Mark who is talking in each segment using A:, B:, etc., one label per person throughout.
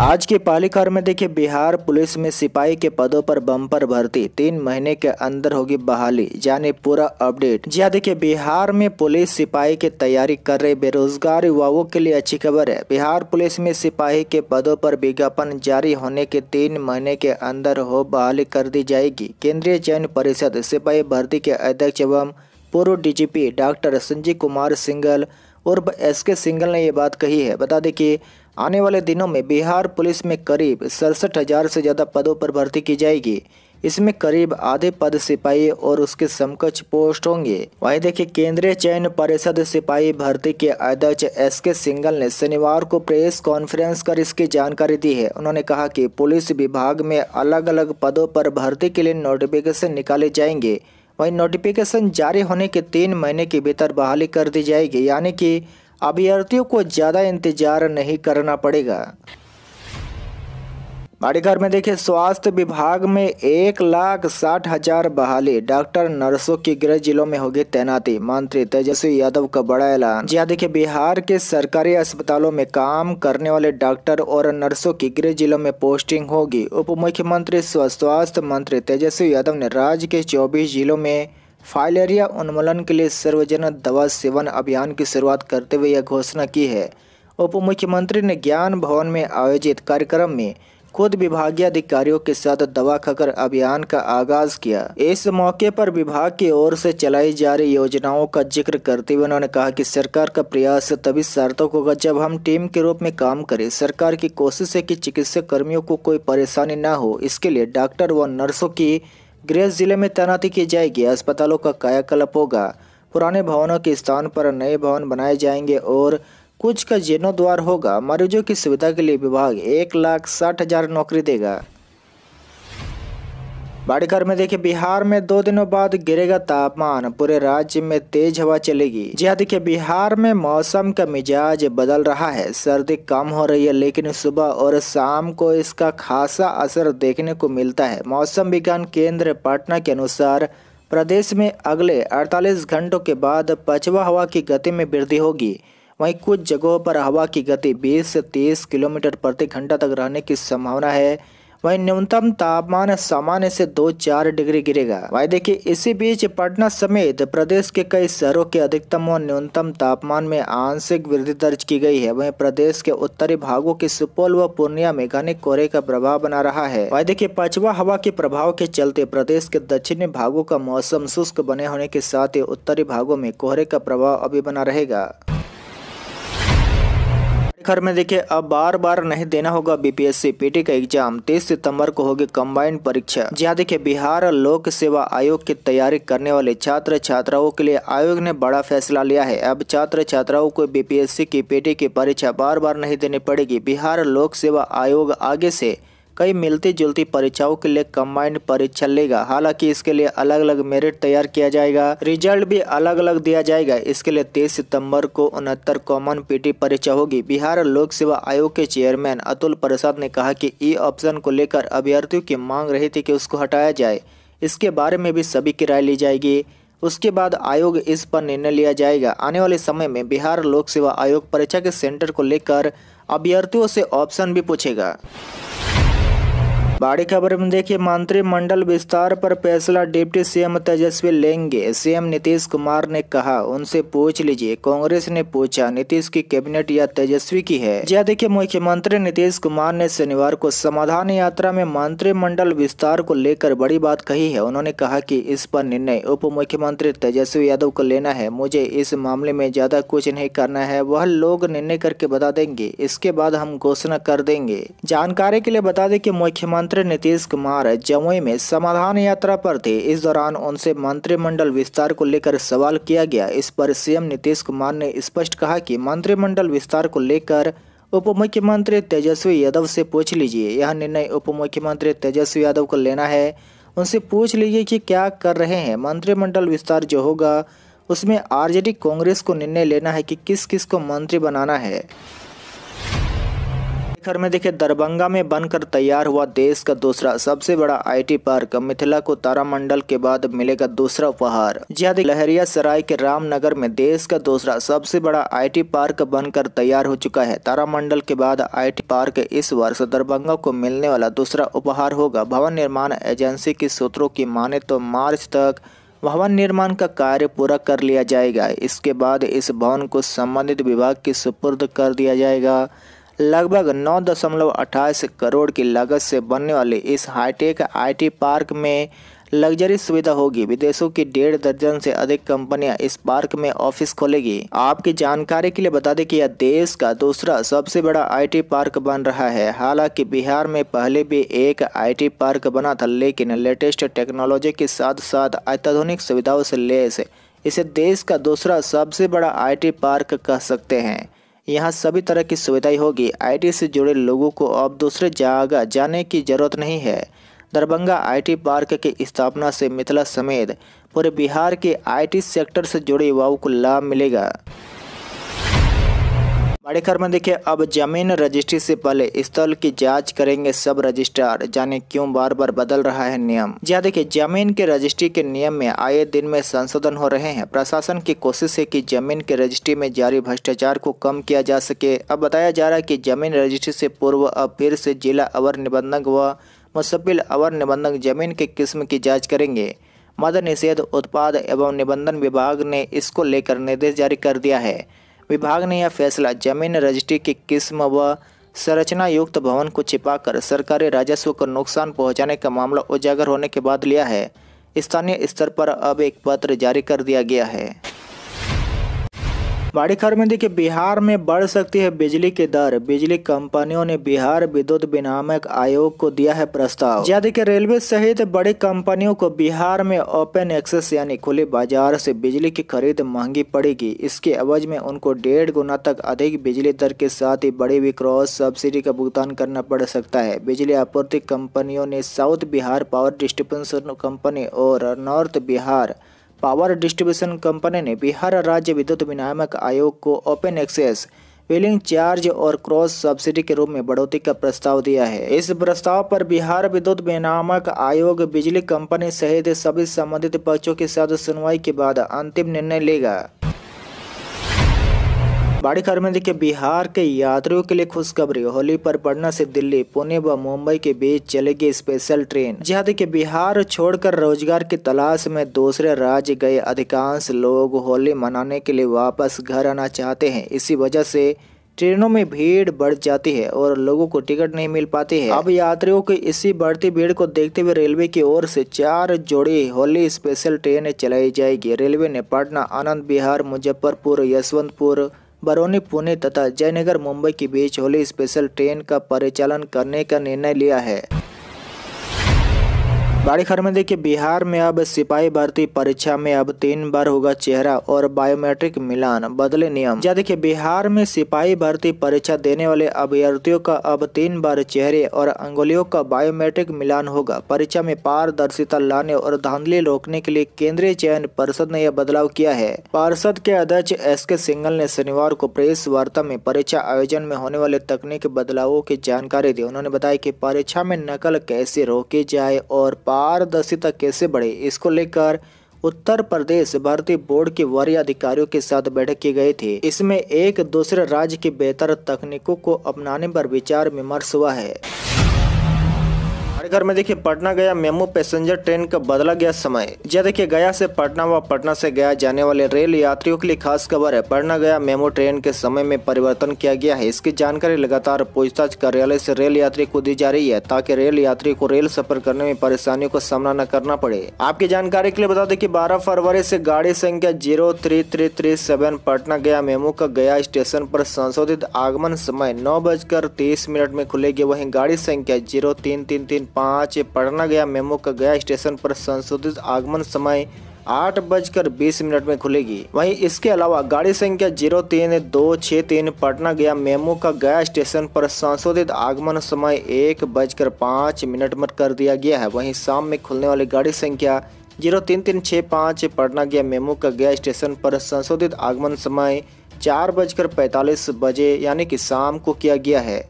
A: आज के पालीखर में देखिए बिहार पुलिस में सिपाही के पदों पर बम्पर भर्ती तीन महीने के अंदर होगी बहाली यानी पूरा अपडेट जी हाँ देखिये बिहार में पुलिस सिपाही की तैयारी कर रहे बेरोजगार युवाओं के लिए अच्छी खबर है बिहार पुलिस में सिपाही के पदों पर विज्ञापन जारी होने के तीन महीने के अंदर हो बहाली कर दी जाएगी केंद्रीय चयन परिषद सिपाही भर्ती के अध्यक्ष एवं पूर्व डीजीपी डॉक्टर संजीव कुमार सिंगल और एस के सिंगल ने ये बात कही है बता दें कि आने वाले दिनों में बिहार पुलिस में करीब सड़सठ हजार से ज़्यादा पदों पर भर्ती की जाएगी इसमें करीब आधे पद सिपाही और उसके समकक्ष पोस्ट होंगे वहीं देखिए केंद्रीय चयन परिषद सिपाही भर्ती के अध्यक्ष एस के सिंगल ने शनिवार को प्रेस कॉन्फ्रेंस कर इसकी जानकारी दी है उन्होंने कहा कि पुलिस विभाग में अलग अलग पदों पर भर्ती के लिए नोटिफिकेशन निकाले जाएंगे वहीं नोटिफिकेशन जारी होने के तीन महीने के भीतर बहाली कर दी जाएगी यानी कि अभ्यर्थियों को ज़्यादा इंतजार नहीं करना पड़ेगा बाड़ीघर में देखिए स्वास्थ्य विभाग में एक लाख साठ हजार बहाली डॉक्टर नर्सों की गृह जिलों में होगी तैनाती मंत्री तेजस्वी यादव का बड़ा ऐलान जी हाँ, देखिए बिहार के सरकारी अस्पतालों में काम करने वाले डॉक्टर और नर्सों की गृह जिलों में पोस्टिंग होगी उप मुख्यमंत्री स्वास्थ्य मंत्री तेजस्वी यादव ने राज्य के चौबीस जिलों में फाइलेरिया उन्मूलन के लिए सर्वजन दवा सेवन अभियान की शुरुआत करते हुए यह घोषणा की है उप मुख्यमंत्री ने ज्ञान भवन में आयोजित कार्यक्रम में खुद विभागीय अधिकारियों के साथ दवा खकर अभियान का आगाज किया इस मौके पर विभाग की ओर से चलाई जा रही योजनाओं का जिक्र करते हुए उन्होंने कहा कि सरकार का प्रयास तभी सार्थक होगा जब हम टीम के रूप में काम करें सरकार की कोशिश है कि चिकित्सक कर्मियों को कोई परेशानी न हो इसके लिए डॉक्टर व नर्सों की गृह जिले में तैनाती की जाएगी अस्पतालों का कायाकल्प होगा पुराने भवनों के स्थान पर नए भवन बनाए जाएंगे और कुछ का जीर्णोद्वार होगा मरीजों की सुविधा के लिए विभाग एक लाख साठ हजार नौकरी देगा बड़ी खबर में देखिए बिहार में दो दिनों बाद गिरेगा तापमान पूरे राज्य में तेज हवा चलेगी जी हाँ देखिये बिहार में मौसम का मिजाज बदल रहा है सर्दी कम हो रही है लेकिन सुबह और शाम को इसका खासा असर देखने को मिलता है मौसम विज्ञान केंद्र पटना के अनुसार प्रदेश में अगले 48 घंटों के बाद पछवा हवा की गति में वृद्धि होगी वहीं कुछ जगहों पर हवा की गति 20 से 30 किलोमीटर प्रति घंटा तक रहने की संभावना है वहीं न्यूनतम तापमान सामान्य से दो चार डिग्री गिरेगा वही देखिए इसी बीच पटना समेत प्रदेश के कई शहरों के अधिकतम और न्यूनतम तापमान में आंशिक वृद्धि दर्ज की गई है वहीं प्रदेश के उत्तरी भागों के सुपौल व पूर्णिया में घने कोहरे का प्रभाव बना रहा है वही देखिए पछवा हवा के प्रभाव के चलते प्रदेश के दक्षिणी भागों का मौसम शुष्क बने होने के साथ ही उत्तरी भागों में कोहरे का प्रभाव अभी बना रहेगा घर में देखिए अब बार बार नहीं देना होगा बीपीएससी पीटी का एग्जाम 30 सितंबर को होगी कंबाइंड परीक्षा जहाँ देखिए बिहार लोक सेवा आयोग की तैयारी करने वाले छात्र छात्राओं के लिए आयोग ने बड़ा फैसला लिया है अब छात्र छात्राओं को बीपीएससी की पीटी की परीक्षा बार बार नहीं देनी पड़ेगी बिहार लोक सेवा आयोग आगे से कई मिलती जुलती परीक्षाओं के लिए कम्बाइंड परीक्षा लेगा हालांकि इसके लिए अलग अलग मेरिट तैयार किया जाएगा रिजल्ट भी अलग अलग दिया जाएगा इसके लिए तेईस सितम्बर को उनहत्तर कॉमन पीटी परीक्षा होगी बिहार लोक सेवा आयोग के चेयरमैन अतुल प्रसाद ने कहा कि ई ऑप्शन को लेकर अभ्यर्थियों की मांग रही थी कि उसको हटाया जाए इसके बारे में भी सभी की राय ली जाएगी उसके बाद आयोग इस पर निर्णय लिया जाएगा आने वाले समय में बिहार लोक सेवा आयोग परीक्षा के सेंटर को लेकर अभ्यर्थियों से ऑप्शन भी पूछेगा बड़ी खबर में देखिए मंत्रिमंडल विस्तार पर फैसला डिप्टी सीएम तेजस्वी लेंगे सीएम नीतीश कुमार ने कहा उनसे पूछ लीजिए कांग्रेस ने पूछा नीतीश की कैबिनेट या तेजस्वी की है यह हाँ, देखिए मुख्यमंत्री नीतीश कुमार ने शनिवार को समाधान यात्रा में मंत्रिमंडल विस्तार को लेकर बड़ी बात कही है उन्होंने कहा की इस पर निर्णय उप मुख्यमंत्री तेजस्वी यादव को लेना है मुझे इस मामले में ज्यादा कुछ नहीं करना है वह लोग निर्णय करके बता देंगे इसके बाद हम घोषणा कर देंगे जानकारी के लिए बता दें कि मुख्यमंत्री मंत्री नीतीश कुमार जमुई में समाधान यात्रा पर थे इस दौरान उनसे मंत्रिमंडल विस्तार को लेकर सवाल किया गया इस पर सीएम नीतीश कुमार ने स्पष्ट कहा कि मंत्रिमंडल विस्तार को लेकर उप मुख्यमंत्री तेजस्वी यादव से पूछ लीजिए यह निर्णय उप मुख्यमंत्री तेजस्वी यादव को लेना है उनसे पूछ लीजिए कि क्या कर रहे हैं मंत्रिमंडल विस्तार जो होगा उसमें आरजेडी कांग्रेस को निर्णय लेना है कि किस किस को मंत्री बनाना है अक्षर में देखिए दरभंगा में बनकर तैयार हुआ देश का दूसरा सबसे बड़ा आईटी पार्क मिथिला को तारामंडल के बाद मिलेगा दूसरा उपहार जी लहरिया सराय के रामनगर में देश का दूसरा सबसे बड़ा आईटी पार्क बनकर तैयार हो चुका है तारामंडल के बाद आईटी पार्क इस वर्ष दरभंगा को मिलने वाला दूसरा उपहार होगा भवन निर्माण एजेंसी के सूत्रों की माने तो मार्च तक भवन निर्माण का कार्य पूरा कर लिया जाएगा इसके बाद इस भवन को संबंधित विभाग के सुपुर्द कर दिया जाएगा लगभग नौ दशमलव अट्ठाईस करोड़ की लागत से बनने वाले इस हाईटेक आईटी पार्क में लग्जरी सुविधा होगी विदेशों की डेढ़ दर्जन से अधिक कंपनियां इस पार्क में ऑफिस खोलेगी आपकी जानकारी के लिए बता दें कि यह देश का दूसरा सबसे बड़ा आईटी पार्क बन रहा है हालांकि बिहार में पहले भी एक आईटी पार्क बना था लेकिन लेटेस्ट टेक्नोलॉजी के साथ साथ अत्याधुनिक सुविधाओं से लेस इसे देश का दूसरा सबसे बड़ा आई पार्क कह सकते हैं यहाँ सभी तरह की सुविधाएं होगी आईटी से जुड़े लोगों को अब दूसरे जगह जाने की जरूरत नहीं है दरभंगा आईटी पार्क की स्थापना से मिथिला समेत पूरे बिहार के आईटी सेक्टर से जुड़े युवाओं को लाभ मिलेगा खबर में देखिए अब जमीन रजिस्ट्री से पहले स्थल की जांच करेंगे सब रजिस्ट्रार जाने क्यों बार बार बदल रहा है नियम जहाँ देखिए जमीन के रजिस्ट्री के नियम में आए दिन में संशोधन हो रहे हैं प्रशासन की कोशिश है कि जमीन के रजिस्ट्री में जारी भ्रष्टाचार को कम किया जा सके अब बताया जा रहा है की जमीन रजिस्ट्री से पूर्व अब फिर से जिला अवर निबंधक व मुसबिल अवर निबंधक जमीन के किस्म की जाँच करेंगे मद निषेध उत्पाद एवं निबंधन विभाग ने इसको लेकर निर्देश जारी कर दिया है विभाग ने यह फैसला जमीन रजिस्ट्री की किस्म व संरचना युक्त भवन को छिपाकर सरकारी राजस्व को नुकसान पहुंचाने का मामला उजागर होने के बाद लिया है स्थानीय स्तर पर अब एक पत्र जारी कर दिया गया है बड़ी खबर में देखिए बिहार में बढ़ सकती है बिजली की दर बिजली कंपनियों ने बिहार विद्युत विनामक आयोग को दिया है प्रस्ताव यह देखिए रेलवे सहित बड़ी कंपनियों को बिहार में ओपन एक्सेस यानी खुले बाजार से बिजली की खरीद महंगी पड़ेगी इसके अवज में उनको डेढ़ गुना तक अधिक बिजली दर के साथ ही बड़ी विक्रॉस सब्सिडी का भुगतान करना पड़ सकता है बिजली आपूर्ति कंपनियों ने south Bihar power distribution company और north Bihar power distribution company ने बिहार राज्य विद्युत विनियामक आयोग को ओपन एक्सेस बिलिंग चार्ज और क्रॉस सब्सिडी के रूप में बढ़ोतरी का प्रस्ताव दिया है इस प्रस्ताव पर बिहार विद्युत विनियामक आयोग बिजली कंपनी सहित सभी संबंधित पक्षों के साथ सुनवाई के बाद अंतिम निर्णय लेगा बड़ी खबर में देखिए बिहार के यात्रियों के लिए खुशखबरी होली पर पटना से दिल्ली पुणे व मुंबई के बीच चलेगी स्पेशल ट्रेन जी देखिए बिहार छोड़कर रोजगार की तलाश में दूसरे राज्य गए अधिकांश लोग होली मनाने के लिए वापस घर आना चाहते हैं इसी वजह से ट्रेनों में भीड़ बढ़ जाती है और लोगों को टिकट नहीं मिल पाती है अब यात्रियों की इसी बढ़ती भीड़ को देखते हुए रेलवे की ओर से चार जोड़ी होली स्पेशल ट्रेन चलाई जाएगी रेलवे ने पटना आनंद बिहार मुजफ्फरपुर यशवंतपुर बरौनी पुणे तथा जयनगर मुंबई के बीच होली स्पेशल ट्रेन का परिचालन करने का निर्णय लिया है बड़ी खबर में देखिए बिहार में अब सिपाही भर्ती परीक्षा में अब तीन बार होगा चेहरा और बायोमेट्रिक मिलान बदले नियम या देखिए बिहार में सिपाही भर्ती परीक्षा देने वाले अभ्यर्थियों का अब तीन बार चेहरे और अंगुलियों का बायोमेट्रिक मिलान होगा परीक्षा में पारदर्शिता लाने और धांधली रोकने के लिए केंद्रीय चयन परिषद ने यह बदलाव किया है पार्षद के अध्यक्ष एस के सिंगल ने शनिवार को प्रेस वार्ता में परीक्षा आयोजन में होने वाले तकनीकी बदलावों की जानकारी दी उन्होंने बताया की परीक्षा में नकल कैसे रोकी जाए और पारदर्शिता कैसे बढ़े इसको लेकर उत्तर प्रदेश भारतीय बोर्ड के वरीय अधिकारियों के साथ बैठक की गई थी इसमें एक दूसरे राज्य की बेहतर तकनीकों को अपनाने पर विचार विमर्श हुआ है घर में देखिए Patna Gaya memo passenger train का बदला गया समय यह देखिए गया से पटना व पटना से गया जाने वाले रेल यात्रियों के लिए खास खबर है पटना गया मेमो ट्रेन के समय में परिवर्तन किया गया है इसकी जानकारी लगातार पूछताछ कार्यालय से रेल यात्री को दी जा रही है ताकि रेल यात्री को रेल सफर करने में परेशानियों का सामना न करना पड़े आपकी जानकारी के लिए बता दें की बारह फरवरी ऐसी गाड़ी संख्या zero three three three seven Patna Gaya memo का गया स्टेशन आरोप संशोधित आगमन समय नौ बजकर तीस मिनट में खुलेगी वही गाड़ी संख्या जीरो तीन तीन तीन पाँच पटना गया मेमो का गया स्टेशन पर संशोधित आगमन समय आठ बजकर बीस मिनट में खुलेगी वहीं इसके अलावा गाड़ी संख्या जीरो तीन दो छः तीन पटना गया मेमो का गया स्टेशन पर संशोधित आगमन समय एक बजकर पाँच मिनट में कर दिया गया है वहीं शाम में खुलने वाली गाड़ी संख्या जीरो तीन तीन छः पाँच पटना गया मेमो का गया स्टेशन पर संशोधित आगमन समय चार बजकर पैंतालीस बजे यानी कि शाम को किया गया है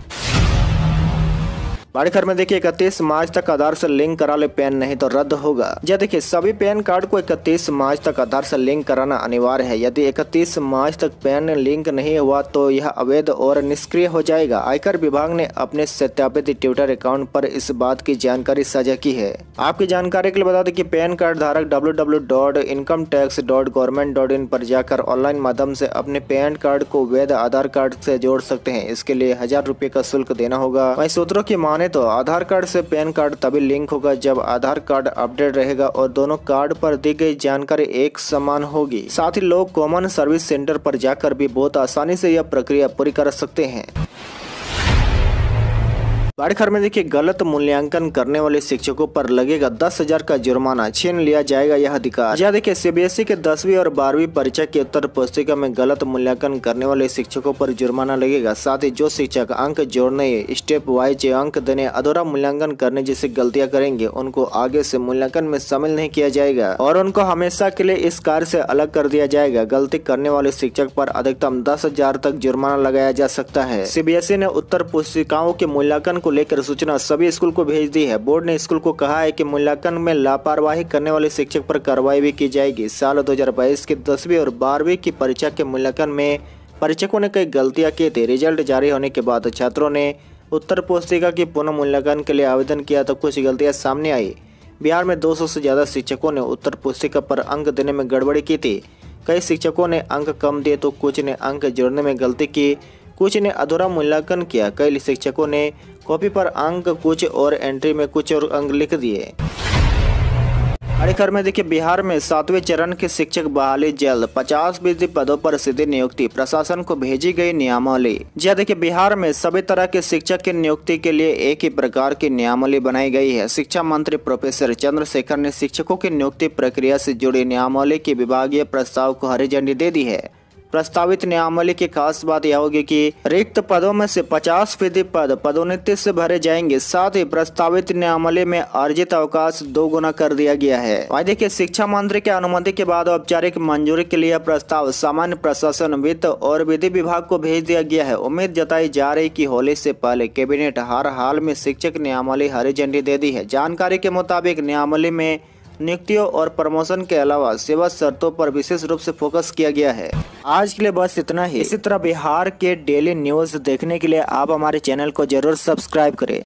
A: घर में देखिए इकतीस मार्च तक आधार से लिंक करा ले पैन नहीं तो रद्द होगा यह देखिए सभी पैन कार्ड को इकतीस मार्च तक आधार से लिंक कराना अनिवार्य है यदि इकतीस मार्च तक पैन लिंक नहीं हुआ तो यह अवैध और निष्क्रिय हो जाएगा आयकर विभाग ने अपने सत्यापित ट्विटर अकाउंट पर इस बात की जानकारी साझा की है आपकी जानकारी के लिए बता दें की पैन कार्ड धारक डब्ल्यू पर जाकर ऑनलाइन माध्यम से अपने पैन कार्ड को वैध आधार कार्ड से जोड़ सकते हैं इसके लिए हजार रुपये का शुल्क देना होगा वही सूत्रों की मान माने तो आधार कार्ड से पैन कार्ड तभी लिंक होगा जब आधार कार्ड अपडेट रहेगा और दोनों कार्ड पर दी गई जानकारी एक समान होगी साथ ही लोग कॉमन सर्विस सेंटर पर जाकर भी बहुत आसानी से यह प्रक्रिया पूरी कर सकते हैं बाड़खर में देखिए गलत मूल्यांकन करने वाले शिक्षकों पर लगेगा दस हजार का जुर्माना छीन लिया जाएगा यह अधिकार यह देखिए सीबीएसई के दसवीं और बारहवीं परीक्षा की उत्तर पुस्तिका में गलत मूल्यांकन करने वाले शिक्षकों पर जुर्माना लगेगा साथ ही जो शिक्षक अंक जोड़ने स्टेप वाइज अंक देने अधूरा मूल्यांकन करने जैसी गलतियाँ करेंगे उनको आगे ऐसी मूल्यांकन में शामिल नहीं किया जाएगा और उनको हमेशा के लिए इस कार्य ऐसी अलग कर दिया जाएगा गलती करने वाले शिक्षक आरोप अधिकतम दस तक जुर्माना लगाया जा सकता है सीबीएसई ने उत्तर पुस्तिकाओं के मूल्यांकन को को लेकर सूचना सभी स्कूल को भेज दी है बोर्ड ने स्कूल को कहा है कि मूल्यांकन में लापरवाही करने वाले शिक्षक पर कार्रवाई भी की जाएगी साल 2022 के दसवीं और बारहवीं की परीक्षा के मूल्यांकन में परीक्षकों ने कई गलतियां की थी रिजल्ट जारी होने के बाद छात्रों ने उत्तर पुस्तिका के पुनः मूल्यांकन के लिए आवेदन किया तो कुछ गलतियाँ सामने आई बिहार में दो से ज़्यादा शिक्षकों ने उत्तर पुस्तिका पर अंक देने में गड़बड़ी की थी कई शिक्षकों ने अंक कम दिए तो कुछ ने अंक जोड़ने में गलती की कुछ ने अधूरा मूल्यांकन किया कई शिक्षकों ने कॉपी पर अंक कुछ और एंट्री में कुछ और अंक लिख दिए कार्यक्रम में देखिए बिहार में सातवें चरण के शिक्षक बहाली जल्द पचास फीसदी पदों पर सीधी नियुक्ति प्रशासन को भेजी गई नियमावली जी हाँ, देखिए बिहार में सभी तरह के शिक्षक की नियुक्ति के लिए एक ही प्रकार की नियमावली बनाई गई है शिक्षा मंत्री प्रोफेसर चंद्रशेखर ने शिक्षकों की नियुक्ति प्रक्रिया से जुड़ी नियमावली के विभागीय प्रस्ताव को हरी झंडी दे दी है प्रस्तावित नियामली की खास बात यह होगी कि रिक्त पदों में से 50 फीसदी पद पदोन्नति से भरे जाएंगे साथ ही प्रस्तावित नियामली में अर्जित अवकाश दो गुना कर दिया गया है वहीं देखिए शिक्षा मंत्री के अनुमति के बाद औपचारिक मंजूरी के लिए प्रस्ताव सामान्य प्रशासन वित्त और विधि विभाग को भेज दिया गया है उम्मीद जताई जा रही की होली ऐसी पहले कैबिनेट हर हाल में शिक्षक नियामली हरी झंडी दे दी है जानकारी के मुताबिक नियामली में नियुक्तियों और प्रमोशन के अलावा सेवा शर्तों पर विशेष रूप से फोकस किया गया है आज के लिए बस इतना ही इसी तरह बिहार के डेली न्यूज देखने के लिए आप हमारे चैनल को जरूर सब्सक्राइब करें